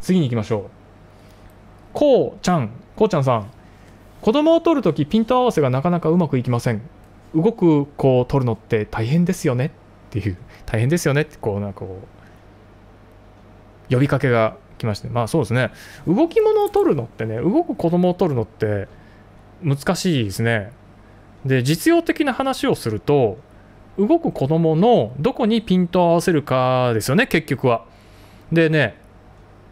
次に行きましょうこうちゃんこうちゃんさん子供を取るときピント合わせがなかなかうまくいきません動く子を取るのって大変ですよねっていう大変ですよねってこうなんかこう呼びかけが来ましてまあそうですね動き物を取るのってね動く子供を取るのって難しいですねで実用的な話をすると動く子供のどこにピント合わせるかですよね結局はでね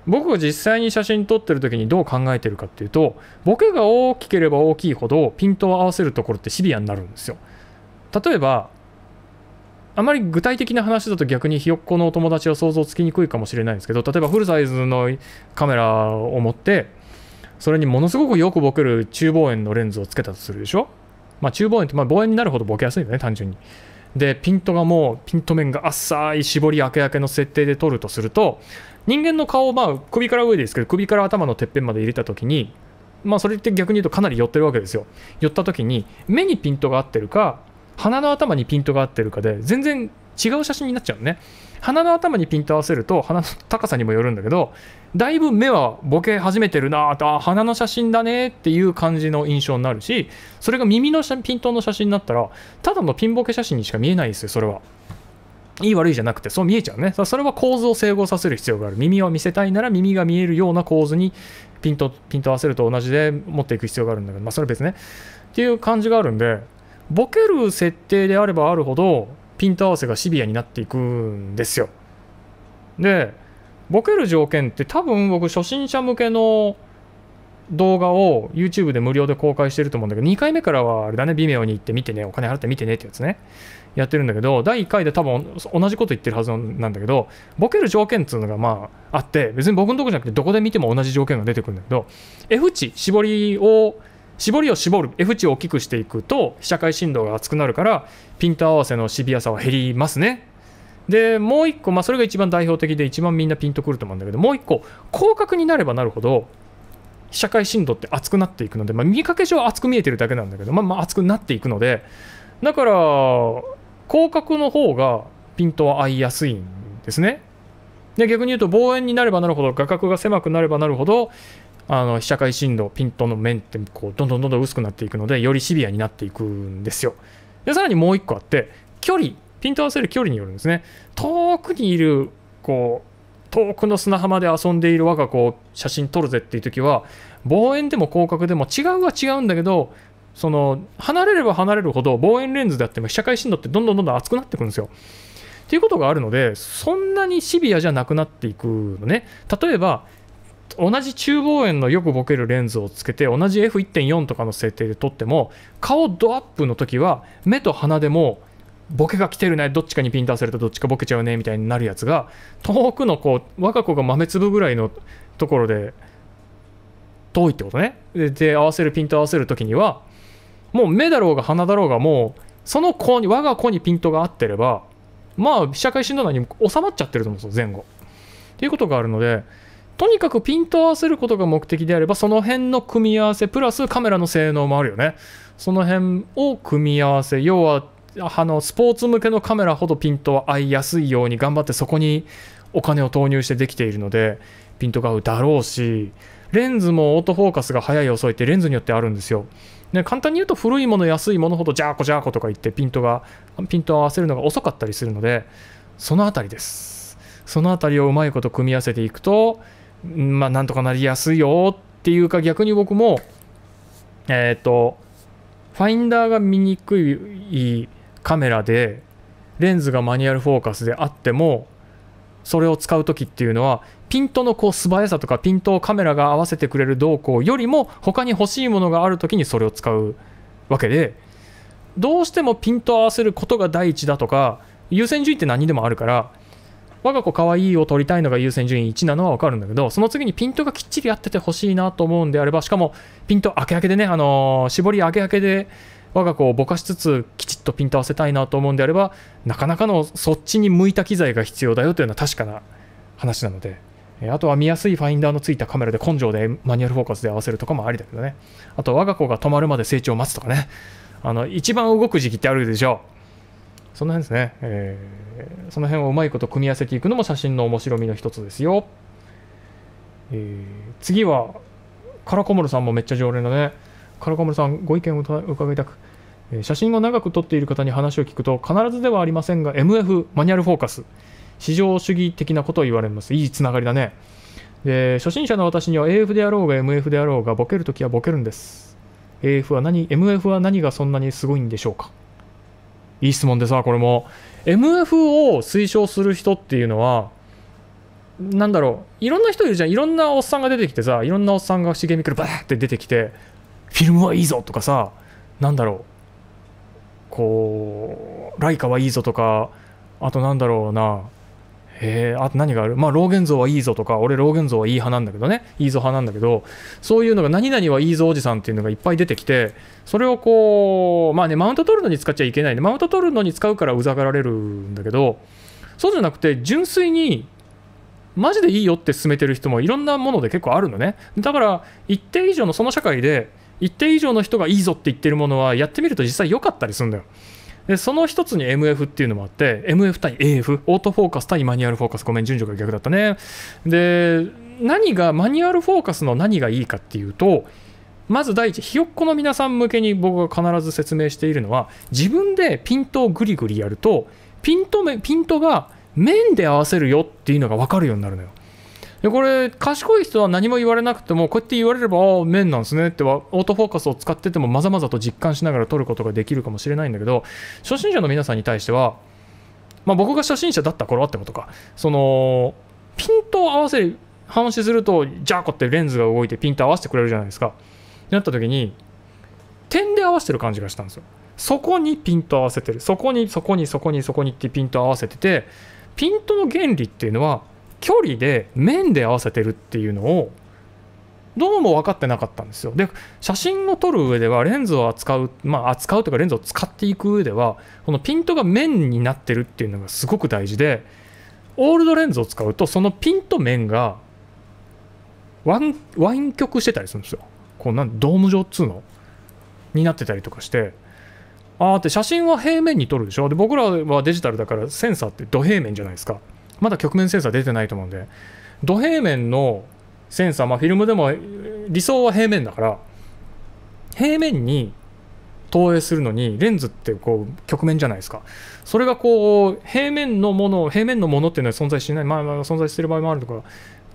僕が実際に写真撮ってる時にどう考えてるかっていうとボケが大きければ大きいほどピントを合わせるところってシビアになるんですよ例えばあまり具体的な話だと逆にひよっこのお友達は想像つきにくいかもしれないんですけど例えばフルサイズのカメラを持ってそれにものすごくよくボケる中望遠のレンズをつけたとするでしょまあ中望遠ってまあ望遠になるほどボケやすいよね単純にでピントがもうピント面が浅い絞りあけあけの設定で撮るとすると人間の顔をまあ首から上ですけど首から頭のてっぺんまで入れた時にまあそれって逆に言うとかなり寄ってるわけですよ寄った時に目にピントが合ってるか鼻の頭にピントが合ってるかで全然違う写真になっちゃうね鼻の頭にピント合わせると鼻の高さにもよるんだけどだいぶ目はボケ始めてるなあ鼻の写真だねっていう感じの印象になるしそれが耳のピントの写真になったらただのピンボケ写真にしか見えないですよそれはいい悪いじゃなくて、そう見えちゃうね。それは構図を整合させる必要がある。耳を見せたいなら耳が見えるような構図にピント、ピント合わせると同じで持っていく必要があるんだけど、まあそれは別ね。っていう感じがあるんで、ボケる設定であればあるほど、ピント合わせがシビアになっていくんですよ。で、ボケる条件って多分僕初心者向けの動画を YouTube で無料で公開してると思うんだけど、2回目からはあれだね、微妙に行って見てね、お金払って見てねってやつね。やってるんだけど第1回で多分同じこと言ってるはずなんだけどボケる条件っていうのがまああって別に僕のとこじゃなくてどこで見ても同じ条件が出てくるんだけど F 値絞りを絞りを絞る F 値を大きくしていくと被写界振動が厚くなるからピント合わせのシビアさは減りますねでもう一個、まあ、それが一番代表的で一番みんなピンとくると思うんだけどもう一個広角になればなるほど被写界振動って厚くなっていくので、まあ、見かけ上厚く見えてるだけなんだけど、まあ、まあ厚くなっていくのでだから広角の方がピントは合いやすいんですね。で逆に言うと望遠になればなるほど画角が狭くなればなるほどあの被写界深度ピントの面ってこうどんどんどんどん薄くなっていくのでよりシビアになっていくんですよ。でさらにもう一個あって距離ピント合わせる距離によるんですね。遠くにいるこう遠くの砂浜で遊んでいる我が子を写真撮るぜっていう時は望遠でも広角でも違うは違うんだけどその離れれば離れるほど望遠レンズであっても被写界深度ってどんどんどんどん厚くなってくるんですよ。っていうことがあるのでそんなにシビアじゃなくなっていくのね。例えば同じ中望遠のよくボケるレンズをつけて同じ F1.4 とかの設定で撮っても顔ドアップの時は目と鼻でもボケが来てるねどっちかにピント合わせるとどっちかボケちゃうねみたいになるやつが遠くのこう子が豆粒ぐらいのところで遠いってことねで合わせるピント合わせる時にはもう目だろうが鼻だろうがもうその子に我が子にピントが合ってればまあ社会診断内に収まっちゃってると思うんですよ前後。っていうことがあるのでとにかくピントを合わせることが目的であればその辺の組み合わせプラスカメラの性能もあるよねその辺を組み合わせ要はあのスポーツ向けのカメラほどピントは合いやすいように頑張ってそこにお金を投入してできているのでピントが合うだろうしレンズもオートフォーカスが速い遅いってレンズによってあるんですよ。で簡単に言うと古いもの安いものほどジャーコジャーコとか言ってピントがピントを合わせるのが遅かったりするのでその辺りですその辺りをうまいこと組み合わせていくとまあなんとかなりやすいよっていうか逆に僕もえっ、ー、とファインダーが見にくいカメラでレンズがマニュアルフォーカスであってもそれを使う時っていうのはピントのこう素早さとかピントをカメラが合わせてくれる動向よりも他に欲しいものがある時にそれを使うわけでどうしてもピントを合わせることが第一だとか優先順位って何でもあるから我が子可愛いを撮りたいのが優先順位1なのは分かるんだけどその次にピントがきっちり合ってて欲しいなと思うんであればしかもピント開け開けでねあの絞り開け開けで我が子をぼかしつつきちっとピント合わせたいなと思うんであればなかなかのそっちに向いた機材が必要だよというのは確かな話なので。あとは見やすいファインダーのついたカメラで根性でマニュアルフォーカスで合わせるとかもありだけどね。あと我が子が止まるまで成長を待つとかね。あの、一番動く時期ってあるでしょう。その辺ですね。えー、その辺をうまいこと組み合わせていくのも写真の面白みの一つですよ。えー、次は、カラコモルさんもめっちゃ常連だね。カラカムさんご意見を伺いたく、えー、写真を長く撮っている方に話を聞くと必ずではありませんが MF マニュアルフォーカス市場主義的なことを言われますいいつながりだねで初心者の私には AF であろうが MF であろうがボケるときはボケるんです AF は何 MF は何がそんなにすごいんでしょうかいい質問でさこれも MF を推奨する人っていうのはなんだろういろんな人いるじゃんいろんなおっさんが出てきてさいろんなおっさんが茂みくるバーって出てきてフィルムはいいぞとかさなんだろうこうライカはいいぞとかあとなんだろうなえー、あと何があるまあ、老ー像はいいぞとか、俺、老ー像はいい派なんだけどね、いいぞ派なんだけど、そういうのが、何々はいいぞおじさんっていうのがいっぱい出てきて、それをこう、まあね、マウント取るのに使っちゃいけないね、マウント取るのに使うからうざがられるんだけど、そうじゃなくて、純粋に、マジでいいよって進めてる人もいろんなもので結構あるのね。だから、一定以上のその社会で、一定以上の人がいいぞって言ってるものはやってみると実際良かったりするんだよでその一つに MF っていうのもあって MF 対 AF オートフォーカス対マニュアルフォーカスごめん順序が逆だったねで何がマニュアルフォーカスの何がいいかっていうとまず第一ひよっこの皆さん向けに僕が必ず説明しているのは自分でピントをグリグリやるとピントピントが面で合わせるよっていうのが分かるようになるのよで、これ、賢い人は何も言われなくても、こうやって言われれば、ああ、面なんですねっては、オートフォーカスを使ってても、まざまざと実感しながら撮ることができるかもしれないんだけど、初心者の皆さんに対しては、まあ、僕が初心者だった頃ってことか、その、ピントを合わせる、話すると、ジャーコってレンズが動いてピント合わせてくれるじゃないですか。ってなった時に、点で合わせてる感じがしたんですよ。そこにピント合わせてる。そこに、そこに、そこに、そこにってピント合わせてて、ピントの原理っていうのは、距離で面で合わせてるっていうのをどうも分かってなかったんですよ。で写真を撮る上ではレンズを扱うまあ扱うというかレンズを使っていく上ではこのピントが面になってるっていうのがすごく大事でオールドレンズを使うとそのピンと面がワイン曲してたりするんですよ。こうなんドーム状っつうのになってたりとかしてああって写真は平面に撮るでしょで僕らはデジタルだからセンサーって土平面じゃないですか。まだ局面センサー出てないと思うんで、土平面のセンサー、まあ、フィルムでも理想は平面だから、平面に投影するのにレンズってこう曲面じゃないですかそれがこう平面のもの平面のものっていうのは存在しないまあまあ存在してる場合もあるとか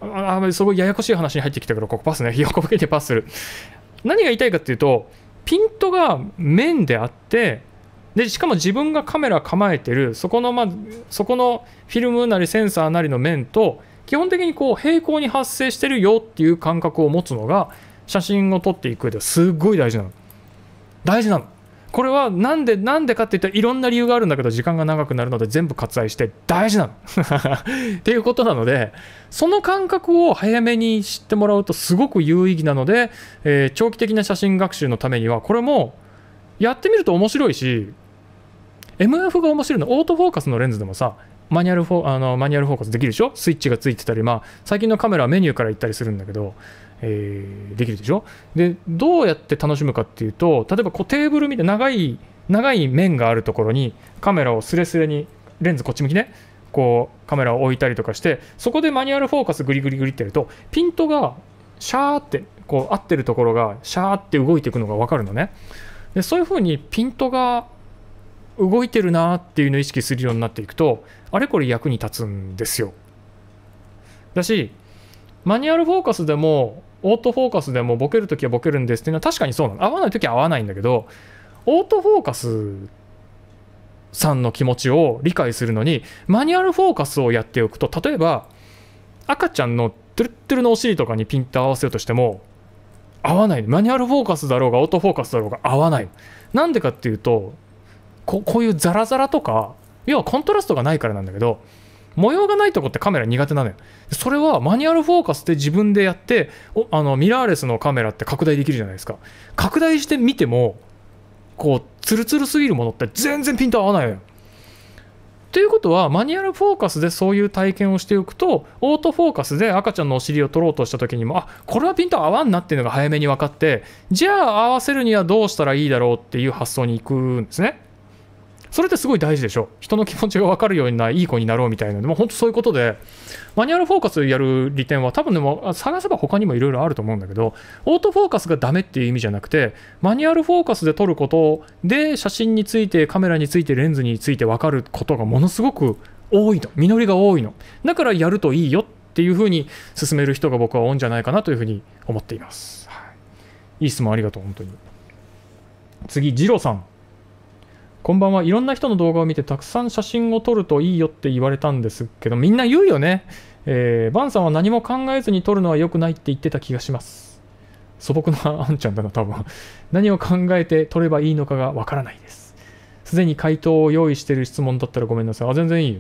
ああすごいややこしい話に入ってきたからここパスね横向けてパスする何が言いたいかっていうとピントが面であってでしかも自分がカメラ構えてるそこの、まあ、そこのフィルムなりセンサーなりの面と基本的にこう平行に発生してるよっていう感覚を持つのが写真を撮っていく上ですっごい大事なの大事なのこれはなんでなんでかって言ったらいろんな理由があるんだけど時間が長くなるので全部割愛して大事なの っていうことなのでその感覚を早めに知ってもらうとすごく有意義なので、えー、長期的な写真学習のためにはこれもやってみると面白いし MF が面白いのオートフォーカスのレンズでもさマニュアルフォあのマニュアルフォーカスできるでしょスイッチがついてたり、まあ、最近のカメラはメニューから行ったりするんだけど、えー、できるでしょでどうやって楽しむかっていうと例えばこうテーブルみたいな長い長い面があるところにカメラをすれすれにレンズこっち向きねこうカメラを置いたりとかしてそこでマニュアルフォーカスグリグリグリってやるとピントがシャーってこう合ってるところがシャーって動いていくのが分かるのねでそういう風にピントが動いてるなっていうのを意識するようになっていくとあれこれ役に立つんですよだしマニュアルフォーカスでもオートフォーカスでもボケるときはボケるんですっていうのは確かにそうなの合わないときは合わないんだけどオートフォーカスさんの気持ちを理解するのにマニュアルフォーカスをやっておくと例えば赤ちゃんのトゥルットゥルのお尻とかにピンと合わせようとしても合わないマニュアルフォーカスだろうがオートフォーカスだろうが合わないなんでかっていうとここういうザラザラとか要はコントラストがないからなんだけど模様がないとこってカメラ苦手なのよそれはマニュアルフォーカスで自分でやっておあのミラーレスのカメラって拡大できるじゃないですか拡大して見てもこうツルツルすぎるものって全然ピント合わないのよということはマニュアルフォーカスでそういう体験をしておくとオートフォーカスで赤ちゃんのお尻を取ろうとした時にもあこれはピント合わんなっていうのが早めに分かってじゃあ合わせるにはどうしたらいいだろうっていう発想に行くんですね。それってすごい大事でしょ人の気持ちが分かるようないい子になろうみたいなのでも本当そういうことでマニュアルフォーカスやる利点は多分でも探せば他にもいろいろあると思うんだけどオートフォーカスがダメっていう意味じゃなくてマニュアルフォーカスで撮ることで写真についてカメラについてレンズについて分かることがものすごく多いの実りが多いのだからやるといいよっていうふうに進める人が僕は多いんじゃないかなというふうに思っています、はい、いい質問ありがとう本当に次ジロさんこんばんはいろんな人の動画を見てたくさん写真を撮るといいよって言われたんですけどみんな言うよね、えー、バンさんは何も考えずに撮るのは良くないって言ってた気がします素朴なあんちゃんだな多分何を考えて撮ればいいのかがわからないですすでに回答を用意してる質問だったらごめんなさいあ全然いいよ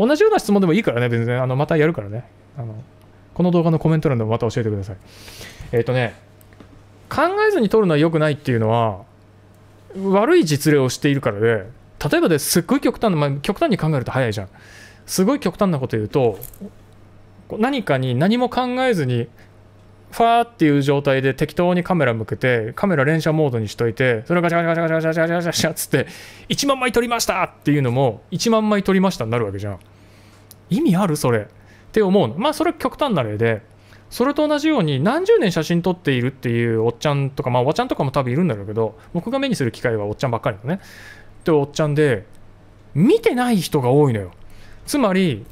同じような質問でもいいからね全然。あのまたやるからねあのこの動画のコメント欄でもまた教えてくださいえっ、ー、とね考えずに撮るのは良くないっていうのは悪い実例をしているからで例えばですっごい極端な、まあ、極端に考えると早いじゃんすごい極端なこと言うと何かに何も考えずにファーっていう状態で適当にカメラ向けてカメラ連写モードにしといてそれをガチャガチャガチャガチャガチャガチャガチャっつって1万枚撮りましたっていうのも1万枚撮りましたになるわけじゃん意味あるそれって思うのまあそれは極端な例でそれと同じように何十年写真撮っているっていうおっちゃんとかまあおばちゃんとかも多分いるんだろうけど僕が目にする機会はおっちゃんばっかりのねっておっちゃんで見てない人が多いのよつまり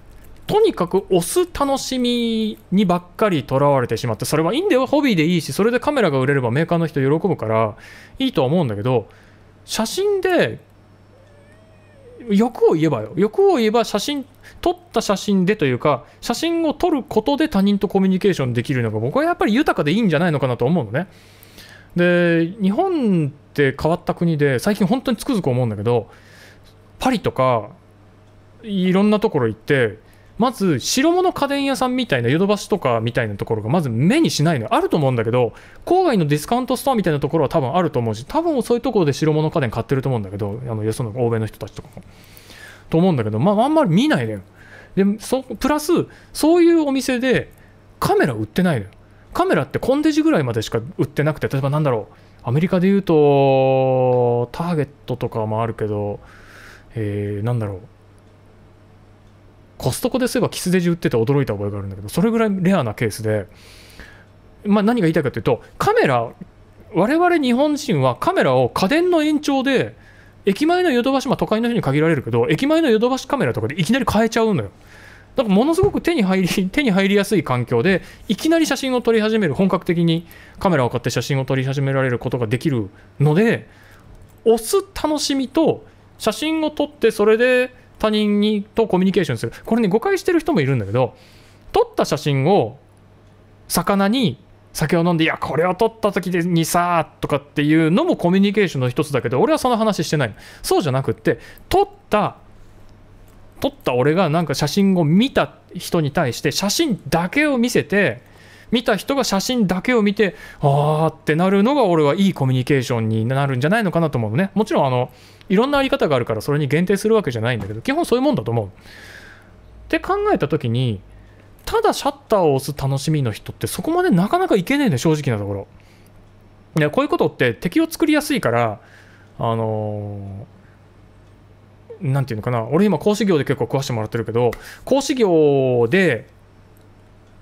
とにかく押す楽しみにばっかりとらわれてしまってそれはいいんだよホビーでいいしそれでカメラが売れればメーカーの人喜ぶからいいとは思うんだけど写真で欲を言えばよ欲を言えば写真撮った写真でというか写真を撮ることで他人とコミュニケーションできるのが僕はやっぱり豊かでいいんじゃないのかなと思うのねで日本って変わった国で最近本当につくづく思うんだけどパリとかいろんなところ行ってまず白物家電屋さんみたいなヨドバシとかみたいなところがまず目にしないのよあると思うんだけど郊外のディスカウントストアみたいなところは多分あると思うし多分そういうところで白物家電買ってると思うんだけどあのよその欧米の人たちとかもと思うんだけど、まあ、あんまり見ないのよでそプラスそういうお店でカメラ売ってないのよカメラってコンデジぐらいまでしか売ってなくて例えばなんだろうアメリカで言うとターゲットとかもあるけど、えー、なんだろうコストコでそういえばキスデジ売ってて驚いた覚えがあるんだけどそれぐらいレアなケースで、まあ、何が言いたいかというとカメラ我々日本人はカメラを家電の延長で駅前のヨドバシ、まあ、都会の人に限られるけど駅前のヨドバシカメラとかでいきなり変えちゃうのよ。だからものすごく手に入り 手に入りやすい環境でいきなり写真を撮り始める本格的にカメラを買って写真を撮り始められることができるので押す楽しみと写真を撮ってそれで他人にとコミュニケーションするこれね誤解してる人もいるんだけど撮った写真を魚に酒を飲んで「いやこれを撮った時にさ」とかっていうのもコミュニケーションの一つだけど俺はその話してないそうじゃなくって撮った撮った俺がなんか写真を見た人に対して写真だけを見せて見た人が写真だけを見てああってなるのが俺はいいコミュニケーションになるんじゃないのかなと思うのねもちろんあのいろんなあり方があるからそれに限定するわけじゃないんだけど基本そういうもんだと思うって考えた時にただシャッターを押す楽しみの人ってそこまでなかなかいけねえね正直なところでこういうことって敵を作りやすいからあのー何て言うのかな俺今講師業で結構食わしてもらってるけど講師業で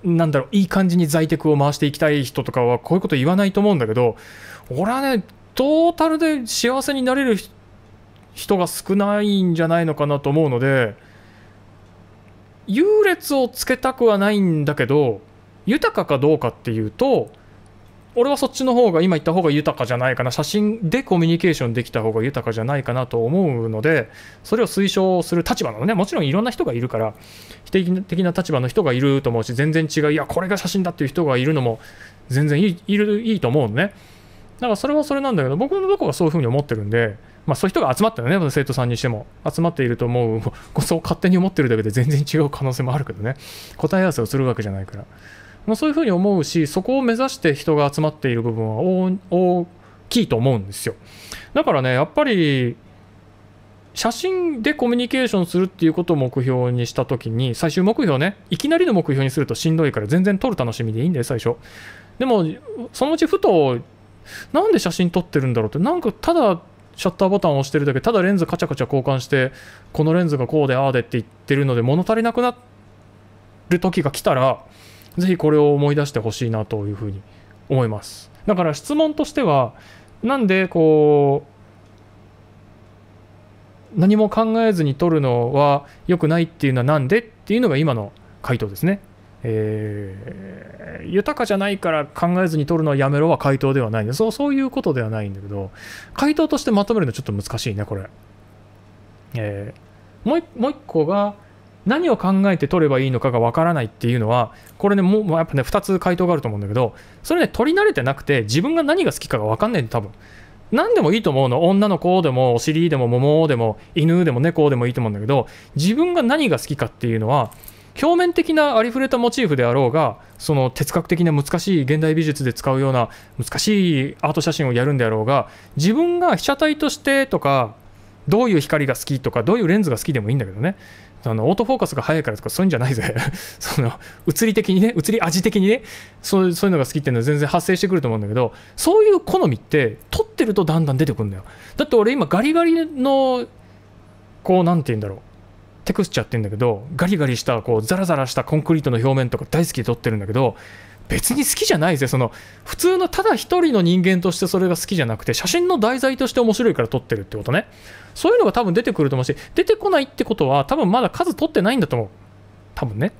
なんだろう、いい感じに在宅を回していきたい人とかは、こういうこと言わないと思うんだけど、俺はね、トータルで幸せになれる人が少ないんじゃないのかなと思うので、優劣をつけたくはないんだけど、豊かかどうかっていうと、俺はそっちの方が今言った方が豊かじゃないかな写真でコミュニケーションできた方が豊かじゃないかなと思うのでそれを推奨する立場なのねもちろんいろんな人がいるから否定的な立場の人がいると思うし全然違ういやこれが写真だっていう人がいるのも全然いいいるいいと思うのねだからそれはそれなんだけど僕のとこはそういうふうに思ってるんでまあ、そういう人が集まったよね、生徒さんにしても。集まっていると思う、そう勝手に思ってるだけで全然違う可能性もあるけどね。答え合わせをするわけじゃないから。まあ、そういうふうに思うしそこを目指して人が集まっている部分は大きいと思うんですよだからねやっぱり写真でコミュニケーションするっていうことを目標にした時に最終目標ねいきなりの目標にするとしんどいから全然撮る楽しみでいいんだよ最初でもそのうちふとなんで写真撮ってるんだろうってなんかただシャッターボタンを押してるだけただレンズカチャカチャ交換してこのレンズがこうでああでって言ってるので物足りなくなる時が来たらぜひこれを思い出してほしいなというふうに思います。だから質問としては、なんでこう、何も考えずに取るのは良くないっていうのはなんでっていうのが今の回答ですね。えー、豊かじゃないから考えずに取るのはやめろは回答ではないんでそうそういうことではないんだけど回答としてまとめるのちょっと難しいねこれ、えー、もう一個が何を考えて取ればいいのかがわからないっていうのはこれねもうやっぱね2つ回答があると思うんだけどそれね取り慣れてなくて自分が何が好きかがわかんないんだ、多分何でもいいと思うの女の子でもお尻でも桃でも犬でも猫でもいいと思うんだけど自分が何が好きかっていうのは表面的なありふれたモチーフであろうがその哲学的な難しい現代美術で使うような難しいアート写真をやるんであろうが自分が被写体としてとかどういう光が好きとかどういうレンズが好きでもいいんだけどねあのオートフォーカスが速いからとかそういうんじゃないぜ その物理的にね映り味的にねそうそういうのが好きっていうのは全然発生してくると思うんだけどそういう好みって撮ってるとだんだん出てくるんだよだって俺今ガリガリのこう何て言うんだろうテクスチャーって言うんだけどガリガリしたこうザラザラしたコンクリートの表面とか大好きで撮ってるんだけど別に好きじゃないぜ、その普通のただ一人の人間としてそれが好きじゃなくて写真の題材として面白いから撮ってるってことねそういうのが多分出てくると思うし出てこないってことは多分まだ数取ってないんだと思う多分ね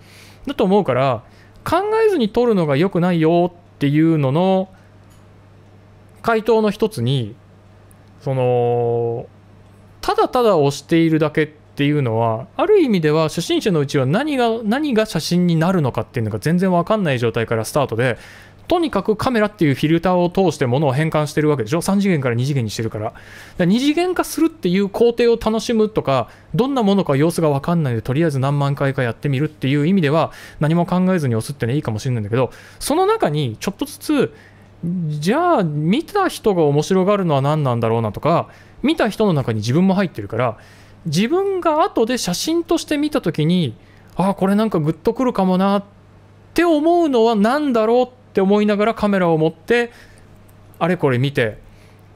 だと思うから考えずに撮るのが良くないよっていうのの回答の一つにそのただただ押しているだけっていうのはある意味では初心者のうちは何が何が写真になるのかっていうのが全然分かんない状態からスタートでとにかくカメラっていうフィルターを通してものを変換してるわけでしょ3次元から2次元にしてるからから2次元化するっていう工程を楽しむとかどんなものか様子が分かんないでとりあえず何万回かやってみるっていう意味では何も考えずに押すってねいいかもしれないんだけどその中にちょっとずつじゃあ見た人が面白がるのは何なんだろうなとか見た人の中に自分も入ってるから自分が後で写真として見た時にああこれなんかグッとくるかもなって思うのは何だろうって思いながらカメラを持ってあれこれ見て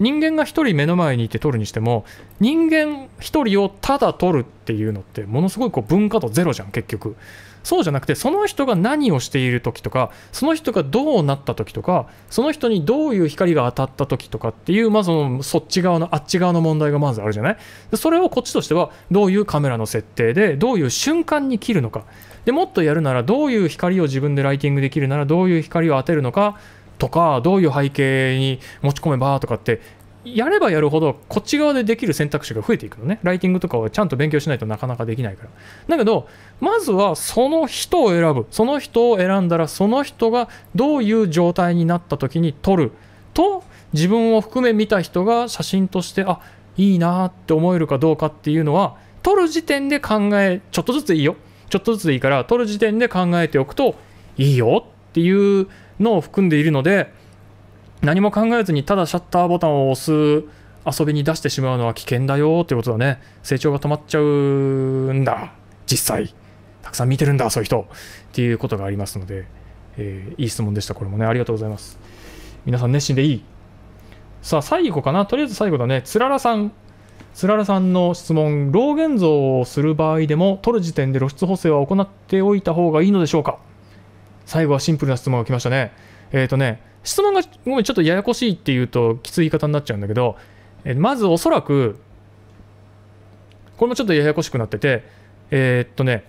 人間が1人目の前にいて撮るにしても人間1人をただ撮るっていうのってものすごいこう文化度ゼロじゃん結局そうじゃなくてその人が何をしている時とかその人がどうなった時とかその人にどういう光が当たった時とかっていうまあそのそっち側のあっち側の問題がまずあるじゃないそれをこっちとしてはどういうカメラの設定でどういう瞬間に切るのかでもっとやるならどういう光を自分でライティングできるならどういう光を当てるのかとかどういう背景に持ち込めばとかってやればやるほどこっち側でできる選択肢が増えていくのねライティングとかはちゃんと勉強しないとなかなかできないからだけどまずはその人を選ぶその人を選んだらその人がどういう状態になった時に撮ると自分を含め見た人が写真としてあいいなって思えるかどうかっていうのは撮る時点で考えちょっとずつでいいよちょっとずつでいいから撮る時点で考えておくといいよっていうのを含んでいるので何も考えずにただシャッターボタンを押す遊びに出してしまうのは危険だよってことだね成長が止まっちゃうんだ実際たくさん見てるんだそういう人っていうことがありますので、えー、いい質問でしたこれもねありがとうございます皆さん熱心でいいさあ最後かなとりあえず最後だねつららさんつららさんの質問、老現像をする場合でも、取る時点で露出補正は行っておいた方がいいのでしょうか最後はシンプルな質問が来ましたね。えっ、ー、とね、質問がごめん、ちょっとややこしいっていうときつい言い方になっちゃうんだけど、えー、まずおそらく、これもちょっとややこしくなってて、えー、っとね、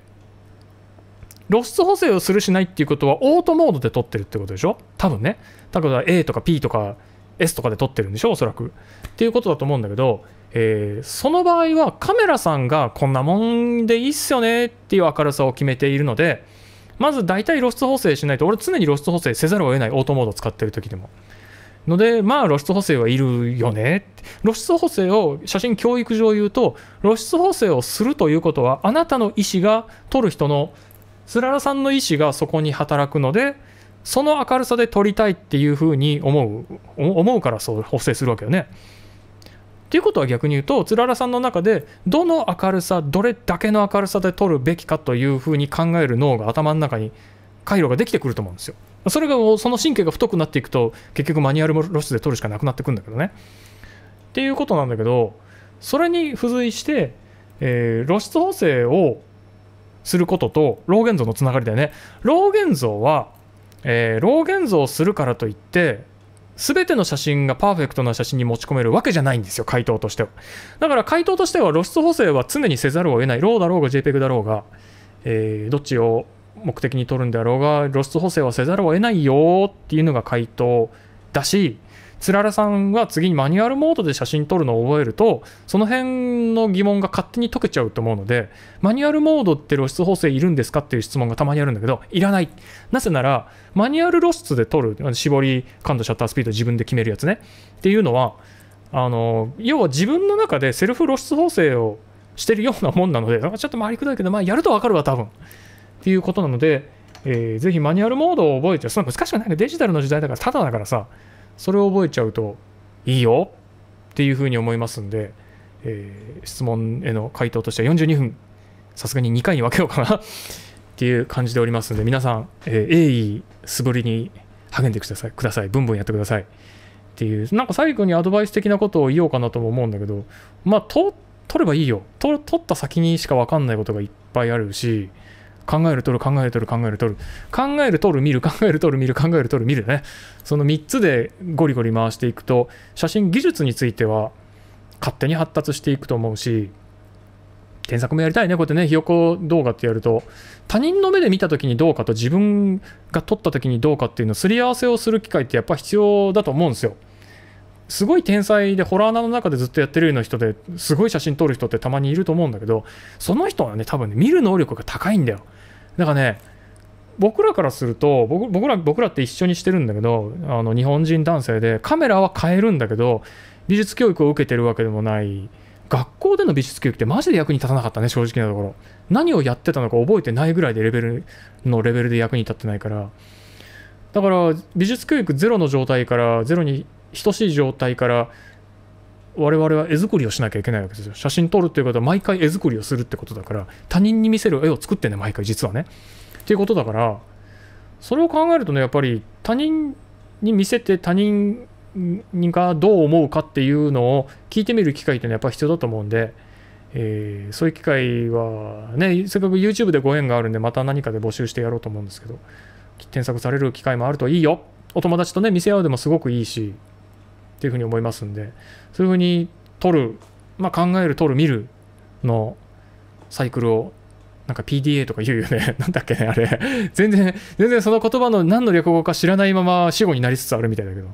露出補正をするしないっていうことはオートモードで撮ってるってことでしょ多分ね。だから A とか P とか S とかで撮ってるんでしょおそらく。っていうことだと思うんだけど、えー、その場合はカメラさんがこんなもんでいいっすよねっていう明るさを決めているので、まず大体露出補正しないと、俺常に露出補正せざるを得ない、オートモード使ってる時でも。ので、まあ露出補正はいるよね。露出補正を写真教育上言うと、露出補正をするということは、あなたの意思が撮る人の、すららさんの意思がそこに働くので、その明るさで撮りたいっていうふうに思う、思うからそう補正するわけよね。っていうことは逆に言うとつららさんの中でどの明るさどれだけの明るさで撮るべきかというふうに考える脳が頭の中に回路ができてくると思うんですよ。それがその神経が太くなっていくと結局マニュアル露出で撮るしかなくなってくるんだけどね。っていうことなんだけどそれに付随して、えー、露出補正をすることと老現像のつながりだよね。老現像は、えー、老現像をするからといって全ての写真がパーフェクトな写真に持ち込めるわけじゃないんですよ、回答としては。だから回答としては露出補正は常にせざるを得ない。ローだろうが JPEG だろうが、えー、どっちを目的に取るんであろうが、露出補正はせざるを得ないよっていうのが回答だし、つららさんは次にマニュアルモードで写真撮るのを覚えるとその辺の疑問が勝手に解けちゃうと思うのでマニュアルモードって露出補正いるんですかっていう質問がたまにあるんだけどいらないなぜならマニュアル露出で撮る絞り感度シャッタースピード自分で決めるやつねっていうのはあの要は自分の中でセルフ露出補正をしてるようなもんなのでちょっと回りくどいけど、まあ、やると分かるわ多分っていうことなのでえー、ぜひマニュアルモードを覚えて、そな難しくないデジタルの時代だから、ただだからさ、それを覚えちゃうといいよっていうふうに思いますんで、えー、質問への回答としては42分さすがに2回に分けようかなっていう感じでおりますので皆さん、えー、鋭意素振りに励んでくださいくださいブンブンやってくださいっていうなんか最後にアドバイス的なことを言おうかなとも思うんだけどまあ取ればいいよ取った先にしか分かんないことがいっぱいあるし考える取る考える取る考える取る考える取る見る考える取る見る考える取る見るねその3つでゴリゴリ回していくと写真技術については勝手に発達していくと思うし添削もやりたいねこうやってねひよこ動画ってやると他人の目で見た時にどうかと自分が撮った時にどうかっていうのすり合わせをする機会ってやっぱ必要だと思うんですよ。すごい天才でホラー穴の中でずっとやってるような人ですごい写真撮る人ってたまにいると思うんだけどその人はね多分ね見る能力が高いんだよだからね僕らからすると僕僕ら僕らって一緒にしてるんだけどあの日本人男性でカメラは変えるんだけど美術教育を受けてるわけでもない学校での美術教育ってマジで役に立たなかったね正直なところ何をやってたのか覚えてないぐらいでレベルのレベルで役に立ってないからだから美術教育ゼロの状態からゼロに等しい状態から我々は絵作りをしなきゃいけないわけですよ写真撮るっていうことは毎回絵作りをするってことだから他人に見せる絵を作ってね毎回実はねっていうことだからそれを考えるとねやっぱり他人に見せて他人がどう思うかっていうのを聞いてみる機会っていうのはやっぱ必要だと思うんで、えー、そういう機会はねせっかく YouTube でご縁があるんでまた何かで募集してやろうと思うんですけど添削される機会もあるといいよお友達とね見せ合うでもすごくいいしっていうふうに思いますんでそういうふうに取る、まあ、考える取る見るのサイクルをなんか PDA とか言うよね。なんだっけね、あれ。全然、全然その言葉の何の略語か知らないまま死語になりつつあるみたいだけど、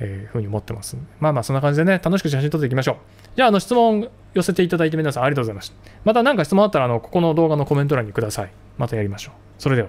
えー、ふうに思ってます。まあまあ、そんな感じでね、楽しく写真撮っていきましょう。じゃあ、あの、質問寄せていただいて皆さんありがとうございました。また何か質問あったら、あの、ここの動画のコメント欄にください。またやりましょう。それでは。